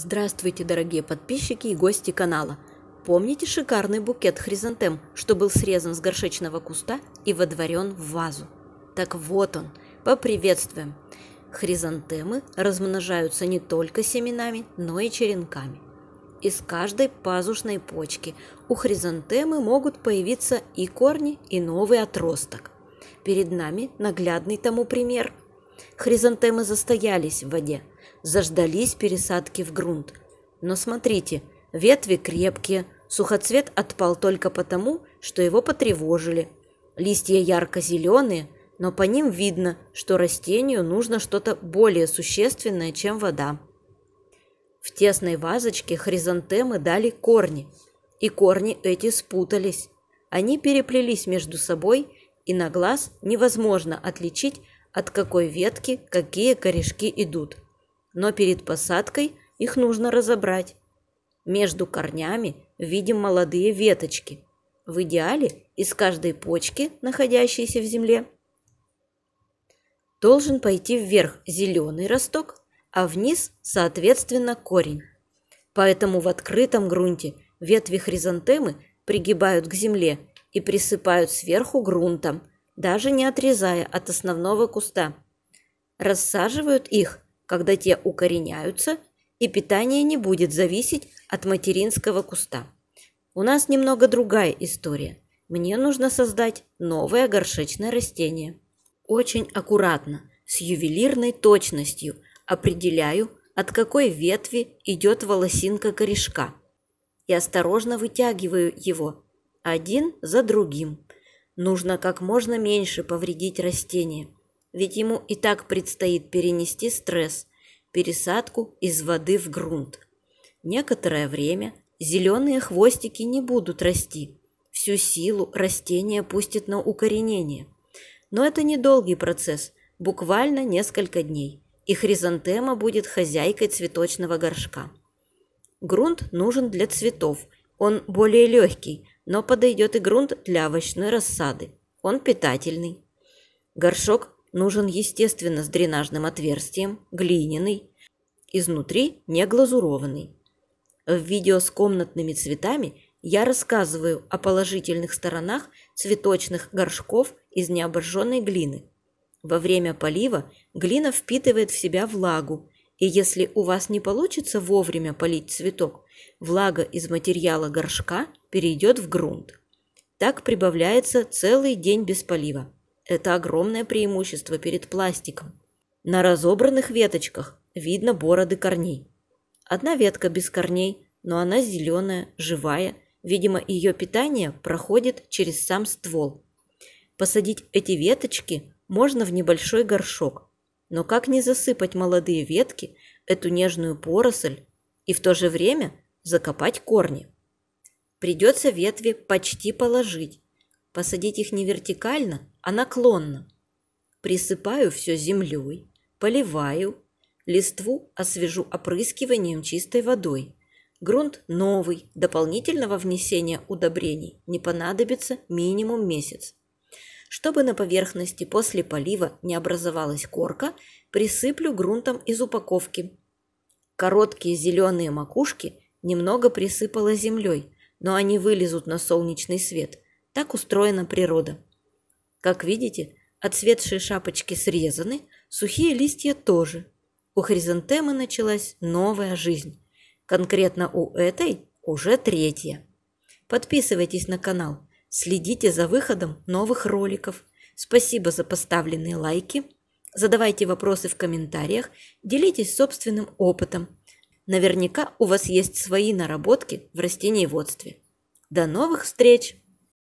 Здравствуйте, дорогие подписчики и гости канала! Помните шикарный букет хризантем, что был срезан с горшечного куста и водворен в вазу? Так вот он, поприветствуем! Хризантемы размножаются не только семенами, но и черенками. Из каждой пазушной почки у хризантемы могут появиться и корни, и новый отросток. Перед нами наглядный тому пример – Хризантемы застоялись в воде, заждались пересадки в грунт. Но смотрите, ветви крепкие, сухоцвет отпал только потому, что его потревожили. Листья ярко-зеленые, но по ним видно, что растению нужно что-то более существенное, чем вода. В тесной вазочке хризантемы дали корни, и корни эти спутались. Они переплелись между собой, и на глаз невозможно отличить от какой ветки какие корешки идут. Но перед посадкой их нужно разобрать. Между корнями видим молодые веточки. В идеале из каждой почки, находящейся в земле, должен пойти вверх зеленый росток, а вниз, соответственно, корень. Поэтому в открытом грунте ветви хризантемы пригибают к земле и присыпают сверху грунтом – даже не отрезая от основного куста. Рассаживают их, когда те укореняются, и питание не будет зависеть от материнского куста. У нас немного другая история. Мне нужно создать новое горшечное растение. Очень аккуратно, с ювелирной точностью определяю, от какой ветви идет волосинка корешка и осторожно вытягиваю его один за другим нужно как можно меньше повредить растение, ведь ему и так предстоит перенести стресс, пересадку из воды в грунт. Некоторое время зеленые хвостики не будут расти, всю силу растение пустит на укоренение. Но это недолгий процесс, буквально несколько дней, и хризантема будет хозяйкой цветочного горшка. Грунт нужен для цветов, он более легкий – но подойдет и грунт для овощной рассады. Он питательный. Горшок нужен, естественно, с дренажным отверстием, глиняный, изнутри не глазурованный. В видео с комнатными цветами я рассказываю о положительных сторонах цветочных горшков из необожженной глины. Во время полива глина впитывает в себя влагу и если у вас не получится вовремя полить цветок, влага из материала горшка перейдет в грунт. Так прибавляется целый день без полива. Это огромное преимущество перед пластиком. На разобранных веточках видно бороды корней. Одна ветка без корней, но она зеленая, живая. Видимо, ее питание проходит через сам ствол. Посадить эти веточки можно в небольшой горшок, но как не засыпать молодые ветки, эту нежную поросль, и в то же время закопать корни? Придется ветви почти положить, посадить их не вертикально, а наклонно. Присыпаю все землей, поливаю, листву освежу опрыскиванием чистой водой. Грунт новый, дополнительного внесения удобрений не понадобится минимум месяц. Чтобы на поверхности после полива не образовалась корка, присыплю грунтом из упаковки. Короткие зеленые макушки немного присыпала землей, но они вылезут на солнечный свет. Так устроена природа. Как видите, отцветшие шапочки срезаны, сухие листья тоже. У хризантемы началась новая жизнь. Конкретно у этой уже третья. Подписывайтесь на канал – Следите за выходом новых роликов. Спасибо за поставленные лайки. Задавайте вопросы в комментариях, делитесь собственным опытом. Наверняка у вас есть свои наработки в растениеводстве. До новых встреч!